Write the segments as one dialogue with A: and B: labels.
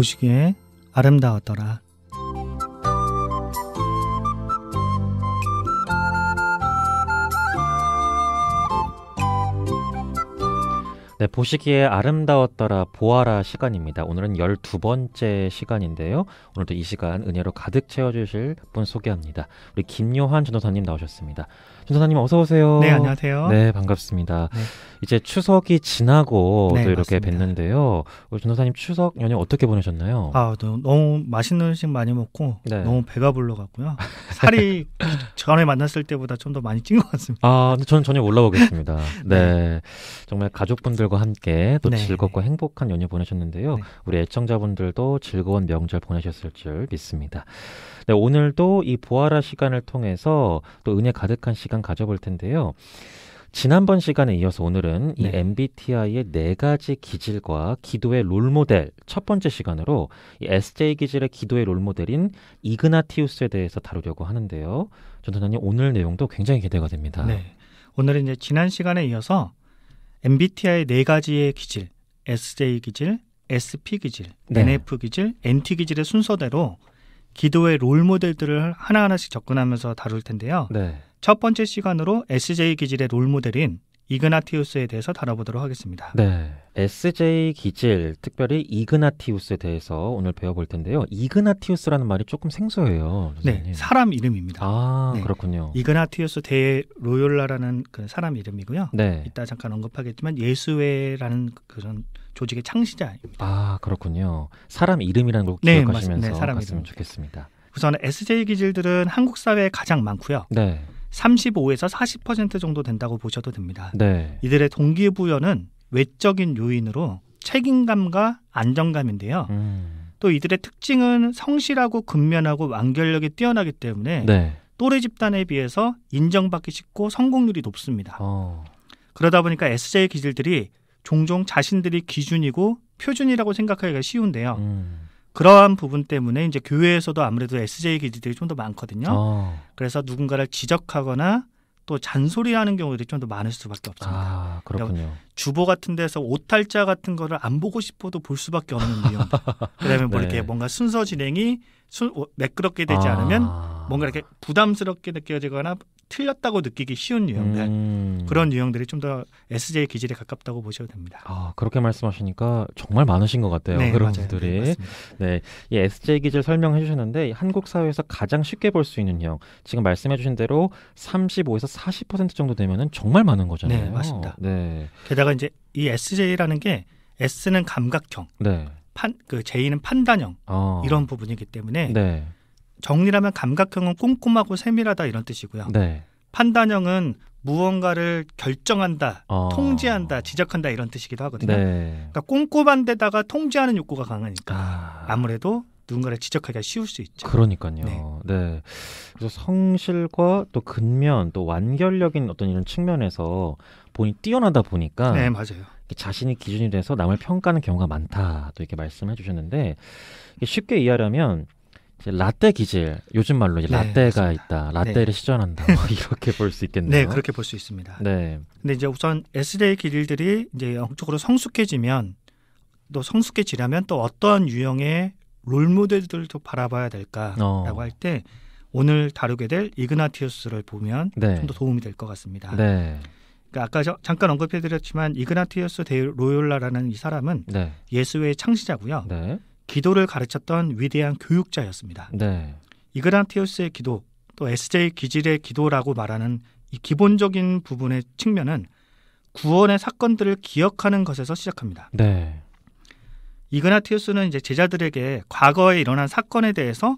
A: 보시기에 아름다웠더라.
B: 네, 보시기에 아름다웠더라 보아라 시간입니다. 오늘은 열두 번째 시간인데요. 오늘도 이 시간 은혜로 가득 채워 주실 분 소개합니다. 우리 김요한 전도사님 나오셨습니다. 전사님 어서 오세요. 네, 안녕하세요. 네, 반갑습니다. 네. 이제 추석이 지나고 네, 또 이렇게 맞습니다. 뵀는데요. 우리 전사님 추석 연휴 어떻게 보내셨나요?
A: 아, 너무 맛있는 음식 많이 먹고 네. 너무 배가 불러갔고요. 살이 전에 만났을 때보다 좀 더 많이 찐 것 같습니다.
B: 아, 저는 전혀 올라오겠습니다. 네. 네. 정말 가족분들과 함께 또 네. 즐겁고 행복한 연휴 보내셨는데요. 네. 우리 애청자분들도 즐거운 명절 보내셨을 줄 믿습니다. 네, 오늘도 이 보아라 시간을 통해서 또 은혜 가득한 시간 시간 가져볼 텐데요. 지난번 시간에 이어서 오늘은 이 네. MBTI의 네 가지 기질과 기도의 롤모델 첫 번째 시간으로 이 SJ 기질의 기도의 롤모델인 이그나티우스에 대해서 다루려고 하는데요. 전선장님 오늘 내용도
A: 굉장히 기대가 됩니다. 네. 오늘은 이제 지난 시간에 이어서 MBTI 네 가지의 기질, SJ 기질, SP 기질, 네. NF 기질, NT 기질의 순서대로 기도의 롤모델들을 하나하나씩 접근하면서 다룰 텐데요. 네. 첫 번째 시간으로 SJ 기질의 롤모델인 이그나티우스에 대해서 다뤄보도록 하겠습니다.
B: 네. SJ 기질, 특별히 이그나티우스에 대해서 오늘 배워볼 텐데요. 이그나티우스라는 말이 조금 생소해요. 네, 선생님. 네,
A: 사람 이름입니다. 아, 네. 그렇군요. 이그나티우스 대 로욜라라는 그 사람 이름이고요. 네. 이따 잠깐 언급하겠지만 예수회라는 그런 조직의 창시자입니다. 아,
B: 그렇군요. 사람 이름이라는 걸 네, 기억하시면서 네, 사람 갔으면 이름. 좋겠습니다.
A: 우선 SJ 기질들은 한국 사회에 가장 많고요. 네. 35에서 40% 정도 된다고 보셔도 됩니다. 네. 이들의 동기부여는 외적인 요인으로 책임감과 안정감인데요. 음. 또 이들의 특징은 성실하고 근면하고 완결력이 뛰어나기 때문에 네. 또래 집단에 비해서 인정받기 쉽고 성공률이 높습니다. 어. 그러다 보니까 SJ 기질들이 종종 자신들이 기준이고 표준이라고 생각하기가 쉬운데요. 음. 그러한 부분 때문에 이제 교회에서도 아무래도 SJ 기지들이좀 더 많거든요. 어. 그래서 누군가를 지적하거나 또 잔소리하는 경우들이 좀 더 많을 수밖에 없습니다. 아, 그렇군요. 그러니까 주보 같은 데서 오탈자 같은 거를 안 보고 싶어도 볼 수밖에 없는 위험. 그다음에 뭐 네. 이렇게 뭔가 순서 진행이 순, 매끄럽게 되지 아. 않으면 뭔가 이렇게 부담스럽게 느껴지거나 틀렸다고 느끼기 쉬운 유형들 음. 그런 유형들이 좀 더 SJ 기질에 가깝다고 보셔도 됩니다.
B: 아 그렇게 말씀하시니까 정말 많으신 것 같아요. 네, 그런 맞아요. 분들이 네, 네 이 SJ 기질 설명해 주셨는데 한국 사회에서 가장 쉽게 볼 수 있는 유형 지금 말씀해 주신 대로
A: 35에서 40% 정도
B: 되면은 정말 많은 거잖아요. 네 맞습니다. 네.
A: 게다가 이제 이 SJ라는 게 S는 감각형, 네. 판, 그 J는 판단형 어. 이런 부분이기 때문에. 네. 정리라면 감각형은 꼼꼼하고 세밀하다 이런 뜻이고요. 네. 판단형은 무언가를 결정한다, 어. 통제한다, 지적한다 이런 뜻이기도 하거든요. 네. 그러니까 꼼꼼한 데다가 통제하는 욕구가 강하니까 아. 무래도 누군가를 지적하기가 쉬울 수 있죠.
B: 그러니까요. 네. 네. 그래서 성실과 또 근면, 또 완결력인 어떤 이런 측면에서 본인이 뛰어나다 보니까 네, 맞아요. 자신이 기준이 돼서 남을 평가하는 경우가 많다. 또 이렇게 말씀해 주셨는데 쉽게 이해하려면 라떼 기질 요즘 말로 이제 네, 라떼가 네, 있다 라떼를 네. 시전한다 뭐 이렇게 볼 수 있겠네요. 네 그렇게 볼 수 있습니다. 네.
A: 근데 이제 우선 S대 기질들이 이제 영적으로 성숙해지면 또 성숙해지려면 또 어떤 유형의 롤 모델들도 바라봐야 될까라고 어. 할때 오늘 다루게 될 이그나티우스를 보면 네. 좀더 도움이 될 것 같습니다. 네. 그러니까 아까 저, 잠깐 언급해드렸지만 이그나티우스 데 로욜라라는 이 사람은 네. 예수의 창시자고요. 네. 기도를 가르쳤던 위대한 교육자였습니다. 네. 이그란티우스의 기도 또 SJ 기질의 기도라고 말하는 이 기본적인 부분의 측면은 구원의 사건들을 기억하는 것에서 시작합니다. 네. 이그나티우스는 이제 제자들에게 과거에 일어난 사건에 대해서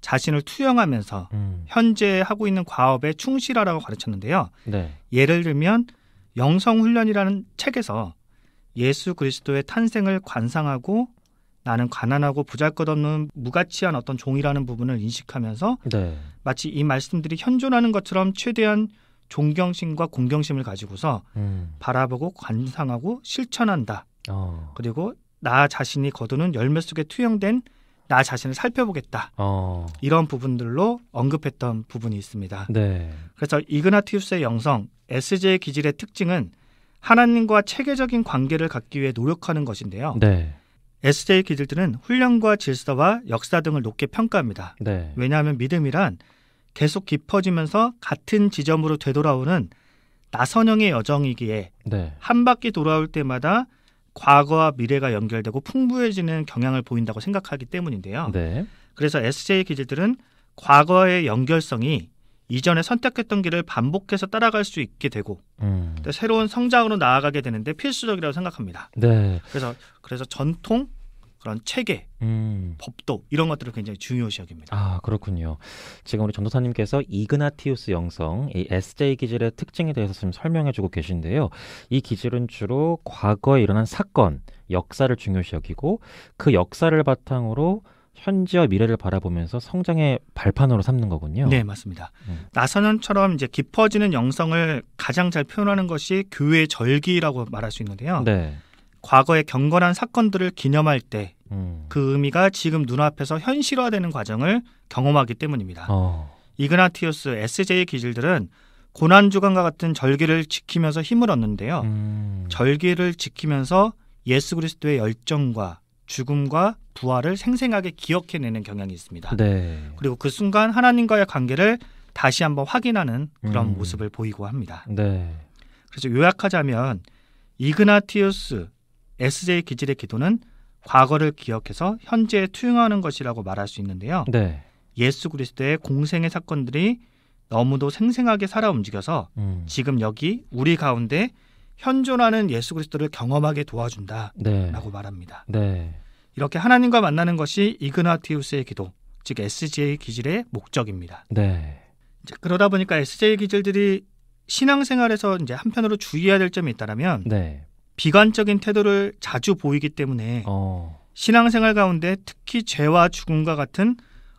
A: 자신을 투영하면서 음. 현재 하고 있는 과업에 충실하라고 가르쳤는데요. 네. 예를 들면 영성 훈련이라는 책에서 예수 그리스도의 탄생을 관상하고 나는 가난하고 보잘것없는 무가치한 어떤 종이라는 부분을 인식하면서 네. 마치 이 말씀들이 현존하는 것처럼 최대한 존경심과 공경심을 가지고서 음. 바라보고 관상하고 실천한다. 어. 그리고 나 자신이 거두는 열매 속에 투영된 나 자신을 살펴보겠다. 어. 이런 부분들로 언급했던 부분이 있습니다. 네. 그래서 이그나티우스의 영성, 에스제의 기질의 특징은 하나님과 체계적인 관계를 갖기 위해 노력하는 것인데요. 네. SJ 기질들은 훈련과 질서와 역사 등을 높게 평가합니다. 네. 왜냐하면 믿음이란 계속 깊어지면서 같은 지점으로 되돌아오는 나선형의 여정이기에 네. 한 바퀴 돌아올 때마다 과거와 미래가 연결되고 풍부해지는 경향을 보인다고 생각하기 때문인데요. 네. 그래서 SJ 기질들은 과거의 연결성이 이전에 선택했던 길을 반복해서 따라갈 수 있게 되고 음. 새로운 성장으로 나아가게 되는데 필수적이라고 생각합니다. 네. 그래서 그래서 전통 그런 체계, 음. 법도 이런 것들을 굉장히 중요시 여깁니다.
B: 아 그렇군요. 지금 우리 전도사님께서 이그나티우스 영성, 이 SJ 기질의 특징에 대해서 지금 설명해주고 계신데요. 이 기질은 주로 과거에 일어난 사건, 역사를 중요시 여기고 그 역사를 바탕으로 현재와 미래를 바라보면서 성장의
A: 발판으로 삼는 거군요. 네, 맞습니다. 음. 나선현처럼 이제 깊어지는 영성을 가장 잘 표현하는 것이 교회 절기라고 말할 수 있는데요. 네. 과거의 경건한 사건들을 기념할 때그 음. 그 의미가 지금 눈앞에서 현실화되는 과정을 경험하기 때문입니다. 어. 이그나티우스 SJ 기질들은 고난 주간과 같은 절기를 지키면서 힘을 얻는데요. 음. 절기를 지키면서 예수 그리스도의 열정과 죽음과 부활을 생생하게 기억해내는 경향이 있습니다. 네. 그리고 그 순간 하나님과의 관계를 다시 한번 확인하는 그런 음. 모습을 보이고 합니다. 네. 그래서 요약하자면 이그나티우스 SJ 기질의 기도는 과거를 기억해서 현재에 투영하는 것이라고 말할 수 있는데요. 네. 예수 그리스도의 공생의 사건들이 너무도 생생하게 살아 움직여서 음. 지금 여기 우리 가운데 현존하는 예수 그리스도를 경험하게 네. 도와준다라고 네. 말합니다. 네. 이렇게 하나님과 만나는 것이 이그나티우스의 기도, 즉 SJ 기질의 목적입니다. 네. 이제 그러다 보니까 SJ 기질들이 신앙생활에서 이제 한편으로 주의해야 될 점이 있다라면 네. 비관적인 태도를 자주 보이기 때문에 어. 신앙생활 가운데 특히 죄와 죽음과 같은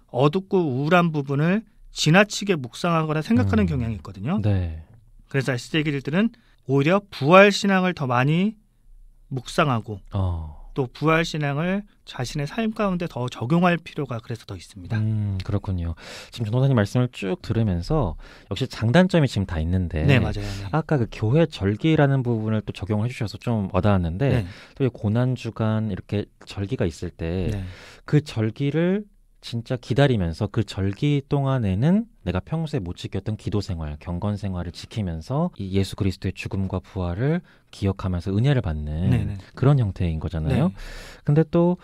A: 어둡고 우울한 부분을 지나치게 묵상하거나 생각하는 음. 경향이 있거든요. 네. 그래서 SJ 기질들은 오히려 부활 신앙을 더 많이 묵상하고 어. 또 부활 신앙을 자신의 삶 가운데 더 적용할 필요가 그래서 더 있습니다.
B: 음, 그렇군요. 지금 전도사님 말씀을 쭉 들으면서 역시 장단점이 지금 다 있는데 네, 맞아요. 네. 아까 그 교회 절기라는 부분을 또 적용해 주셔서 좀 와닿았는데 네. 또 고난 주간 이렇게 절기가 있을 때그 네. 절기를 진짜 기다리면서 그 절기 동안에는 내가 평소에 못 지켰던 기도 생활, 경건 생활을 지키면서 이 예수 그리스도의 죽음과 부활을 기억하면서 은혜를 받는 네네. 네. 그런 형태인 거잖아요. 네. 근데 또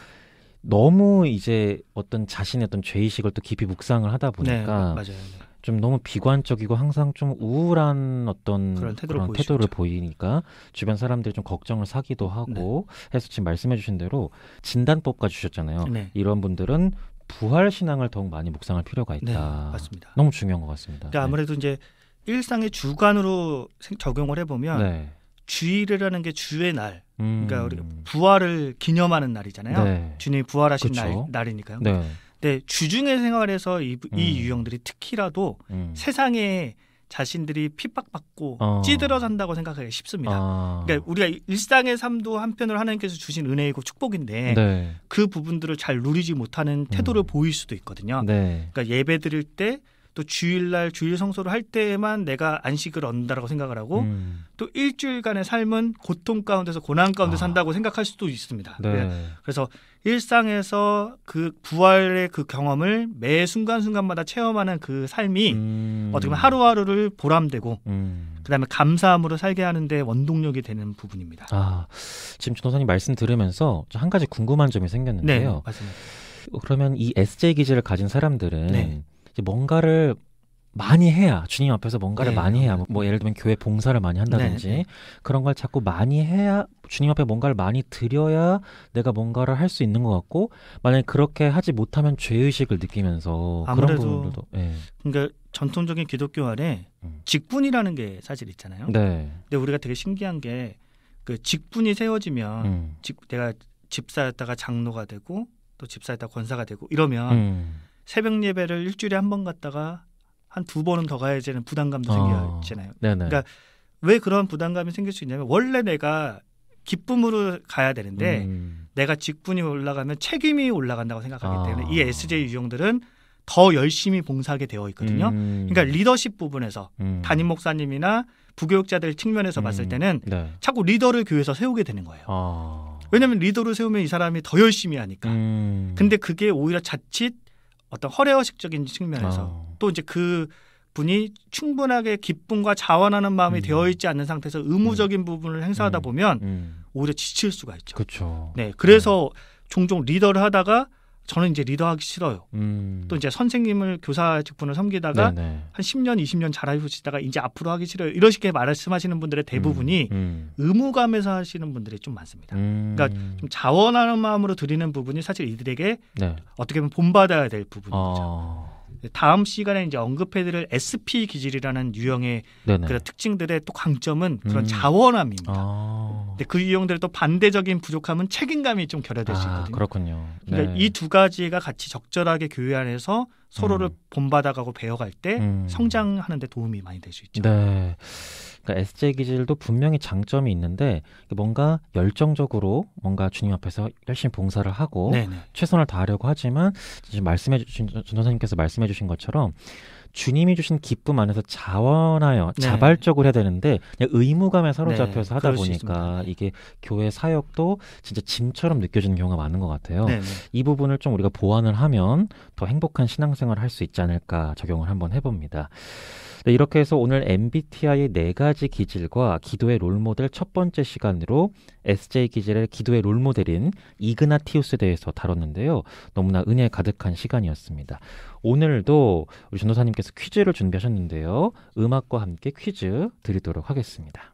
B: 너무 이제 어떤 자신의 어떤 죄의식을 또 깊이 묵상을 하다 네, 보니까 네, 좀 너무 비관적이고 항상 좀 우울한 어떤 그런, 그런 태도를, 보이니까 주변 사람들이 좀 걱정을 사기도 하고 네. 해서 지금 말씀해 주신 대로 진단법까지 주셨잖아요. 네. 이런 분들은 부활 신앙을 더욱 많이 묵상할 필요가 네, 있다. 네, 맞습니다. 너무 중요한 것 같습니다. 그 아무래도
A: 네. 이제 일상의 주관으로 적용을 해보면 네. 주일이라는 게 주의 날, 음... 그러니까 우리 음. 부활을 기념하는 날이잖아요. 네. 주님이 부활하신 그 날, 이니까요 네. 주중의 생활에서 이, 이 음. 유형들이 특히라도 음. 세상에 자신들이 핍박받고 어. 찌들어 산다고 생각하기 쉽습니다. 아. 그러니까 우리가 일상의 삶도 한편으로 하나님께서 주신 은혜이고 축복인데 네. 그 부분들을 잘 누리지 못하는 음. 태도를 음. 보일 수도 있거든요. 네. 그러니까 예배 드릴 때또 주일날 주일 성소를 할 때에만 내가 안식을 얻는다라고 생각을 하고 음. 또 일주일간의 삶은 고통 가운데서 고난 가운데 아. 산다고 생각할 수도 있습니다. 네. 예. 그래서 일상에서 그 부활의 그 경험을 매 순간순간마다 체험하는 그 삶이 음. 어떻게 보면 하루하루를 보람되고 음. 그다음에 감사함으로 살게 하는데 원동력이 되는 부분입니다.
B: 아, 지금 전호사님 말씀 들으면서 한 가지 궁금한 점이 생겼는데요. 네, 맞습니다. 그러면 이 SJ 기질을 가진 사람들은 네. 뭔가를 많이 해야 주님 앞에서 뭔가를 네. 많이 해야 뭐, 뭐 예를 들면 교회 봉사를 많이 한다든지 네, 네. 그런 걸 자꾸 많이 해야 주님 앞에 뭔가를 많이 드려야 내가 뭔가를 할 수 있는 것 같고 만약에 그렇게 하지 못하면 죄의식을 느끼면서 아무래도, 그런 부분들도 예.
A: 그러니까 전통적인 기독교 안에 음. 직분이라는 게 사실 있잖아요 네. 근데 우리가 되게 신기한 게 그 직분이 세워지면 음. 직, 내가 집사였다가 장로가 되고 또 집사였다가 권사가 되고 이러면 음. 새벽 예배를 일주일에 한 번 갔다가 한 두 번은 더 가야 되는 부담감도 어. 생기잖아요. 네네. 그러니까 왜 그런 부담감이 생길 수 있냐면 원래 내가 기쁨으로 가야 되는데 음. 내가 직분이 올라가면 책임이 올라간다고 생각하기 아. 때문에 아. 이 SJ 유형들은 더 열심히 봉사하게 되어 있거든요. 음. 그러니까 리더십 부분에서 음. 담임 목사님이나 부교육자들 측면에서 음. 봤을 때는 네. 자꾸 리더를 교회에서 세우게 되는 거예요. 아. 왜냐하면 리더를 세우면 이 사람이 더 열심히 하니까. 음. 근데 그게 오히려 자칫 어떤 허례허식적인 측면에서 아. 또 이제 그 분이 충분하게 기쁨과 자원하는 마음이 음. 되어 있지 않는 상태에서 의무적인 음. 부분을 행사하다 음. 보면 음. 오히려 지칠 수가 있죠. 그쵸. 네, 그래서 네. 종종 리더를 하다가 저는 이제 리더하기 싫어요. 음. 또 이제 선생님을 교사 직분을 섬기다가 네네. 네. 한 10년, 20년 잘하시다가 이제 앞으로 하기 싫어요. 이런 식의 말씀하시는 분들의 음, 대부분이 음. 음. 의무감에서 하시는 분들이 좀 많습니다. 음. 그러니까 좀 자원하는 마음으로 드리는 부분이 사실 이들에게 네. 어떻게 보면 본받아야 될부분이죠 어. 아. 다음 시간에 이제 언급해드릴 SP 기질이라는 유형의 그런 특징들의 또 강점은 그런 음. 자원함입니다. 아. 근데 그 유형들의 또 반대적인 부족함은 책임감이 좀 결여될 아, 수 있거든요. 그렇군요. 그러니까 네. 이두 가지가 같이 적절하게 교유안에서 서로를 음. 본받아가고 배워갈 때 음. 성장하는 데 도움이 많이 될 수
B: 있죠. 네. 그러니까 SJ 기질도 분명히 장점이 있는데 뭔가 열정적으로 뭔가 주님 앞에서 열심히 봉사를 하고 네네. 네. 최선을 다하려고 하지만 지금 말씀해 주신 전 선생님께서 말씀해 주신 것처럼 주님이 주신 기쁨 안에서 자원하여 네. 자발적으로 해야 되는데 그냥 의무감에 사로잡혀서 네, 하다 보니까 이게 교회 사역도 진짜 짐처럼 느껴지는 경우가 많은 것 같아요. 네, 네. 이 부분을 좀 우리가 보완을 하면 더 행복한 신앙생활을 할 수 있지 않을까 적용을 한번 해봅니다. 네, 이렇게 해서 오늘 MBTI의 네 가지 기질과 기도의 롤모델 첫 번째 시간으로 SJ 기질의 기도의 롤모델인 이그나티우스에 대해서 다뤘는데요. 너무나 은혜 가득한 시간이었습니다. 오늘도 우리 전도사님께서 퀴즈를 준비하셨는데요. 음악과 함께 퀴즈 드리도록 하겠습니다.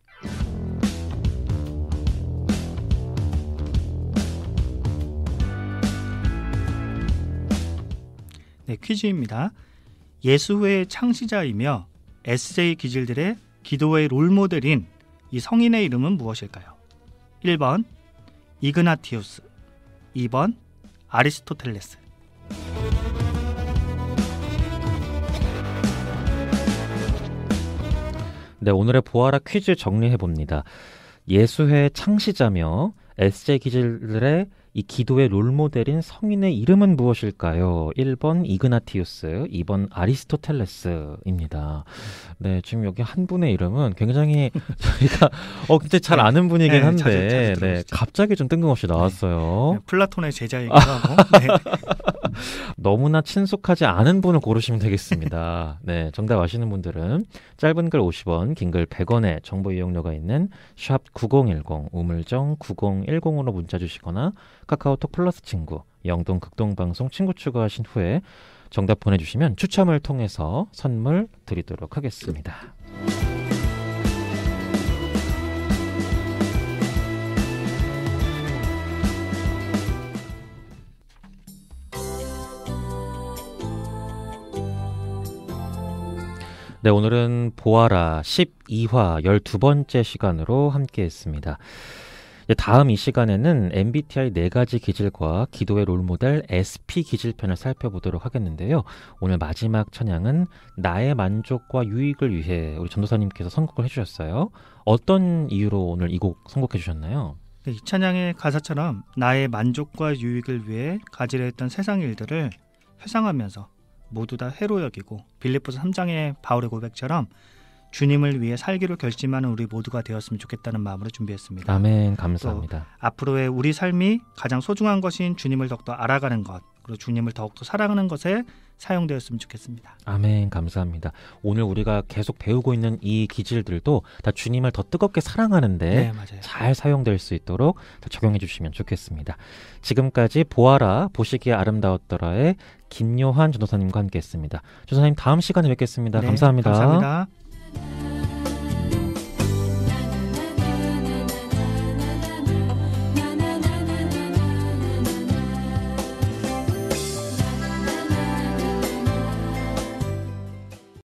A: 네, 퀴즈입니다. 예수의 창시자이며 SJ 기질들의 기도의 롤모델인 이 성인의 이름은 무엇일까요? 1번 이그나티우스 2번 아리스토텔레스
B: 네, 오늘의 보아라 퀴즈 정리해 봅니다. 예수회 창시자며 에스제 기질들의 이 기도의 롤모델인 성인의 이름은 무엇일까요? 1번 이그나티우스, 2번 아리스토텔레스입니다. 네, 지금 여기 한 분의 이름은 굉장히 저희가 어 근데 잘 네. 아는 분이긴 네, 한데 자주, 자주 네, 갑자기 좀 뜬금없이 나왔어요. 네, 플라톤의 제자이기도 하고. 네. 너무나 친숙하지 않은 분을 고르시면 되겠습니다. 네, 정답 아시는 분들은 짧은 글 50원, 긴 글 100원의 정보 이용료가 있는 샵 9010 우물정 9010으로 문자 주시거나 카카오톡 플러스 친구, 영동 극동 방송 친구 추가하신 후에 정답 보내 주시면 추첨을 통해서 선물 드리도록 하겠습니다. 네, 오늘은 보아라 12화 12번째 시간으로 함께 했습니다. 다음 이 시간에는 MBTI 네 가지 기질과 기도의 롤모델 SP 기질편을 살펴보도록 하겠는데요. 오늘 마지막 찬양은 나의 만족과 유익을 위해 우리 전도사님께서 선곡을 해주셨어요. 어떤 이유로 오늘 이 곡 선곡해 주셨나요?
A: 네, 이 찬양의 가사처럼 나의 만족과 유익을 위해 가지려 했던 세상 일들을 회상하면서 모두 다 해로 여기고 빌립보서 3장의 바울의 고백처럼 주님을 위해 살기로 결심하는 우리 모두가 되었으면 좋겠다는 마음으로 준비했습니다.
B: 아멘. 감사합니다.
A: 앞으로의 우리 삶이 가장 소중한 것인 주님을 더욱더 알아가는 것, 그리고 주님을 더욱더 사랑하는 것에 사용되었으면 좋겠습니다.
B: 아멘. 감사합니다. 오늘 우리가 계속 배우고 있는 이 기질들도 다 주님을 더 뜨겁게 사랑하는데 네, 잘 사용될 수 있도록 적용해 주시면 좋겠습니다. 지금까지 보아라 보시기에 아름다웠더라의 김요한 전도사님과 함께했습니다. 전도사님 다음 시간에 뵙겠습니다 네, 감사합니다.
A: 감사합니다.